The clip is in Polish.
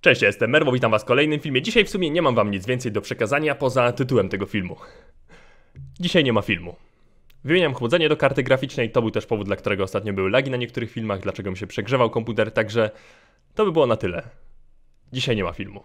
Cześć, ja jestem Merwo, witam was w kolejnym filmie. Dzisiaj w sumie nie mam wam nic więcej do przekazania poza tytułem tego filmu. Dzisiaj nie ma filmu. Wymieniam chłodzenie do karty graficznej, to był też powód, dla którego ostatnio były lagi na niektórych filmach, dlaczego mi się przegrzewał komputer, także to by było na tyle. Dzisiaj nie ma filmu.